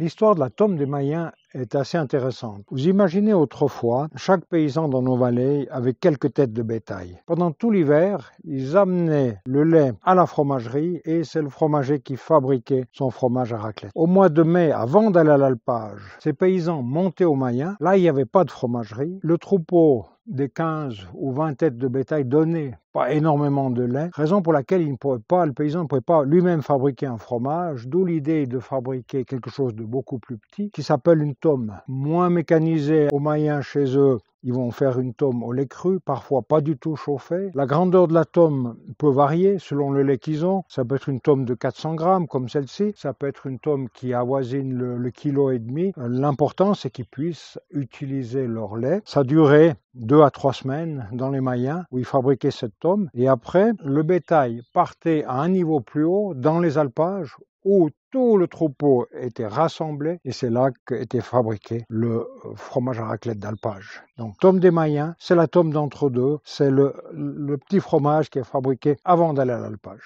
L'histoire de la tombe des Mayens est assez intéressante. Vous imaginez autrefois, chaque paysan dans nos vallées avait quelques têtes de bétail. Pendant tout l'hiver, ils amenaient le lait à la fromagerie et c'est le fromager qui fabriquait son fromage à raclette. Au mois de mai, avant d'aller à l'alpage, ces paysans montaient au Mayen. Là, il n'y avait pas de fromagerie. Le troupeau des 15 ou 20 têtes de bétail donnait pas énormément de lait, raison pour laquelle il ne pouvait pas, le paysan ne pouvait pas lui-même fabriquer un fromage, d'où l'idée de fabriquer quelque chose de beaucoup plus petit qui s'appelle une tomes moins mécanisées au Mayens chez eux. Ils vont faire une tome au lait cru, parfois pas du tout chauffée. La grandeur de la tome peut varier selon le lait qu'ils ont. Ça peut être une tome de 400 grammes comme celle-ci. Ça peut être une tome qui avoisine le, kilo et demi. L'important, c'est qu'ils puissent utiliser leur lait. Ça durait deux à trois semaines dans les Mayens où ils fabriquaient cette tome. Et après, le bétail partait à un niveau plus haut dans les alpages où tout le troupeau était rassemblé et c'est là qu'était fabriqué le euh, fromage à raclette d'alpage. Donc, tome des Mayens, c'est la tome d'entre-deux, c'est le, petit fromage qui est fabriqué avant d'aller à l'alpage.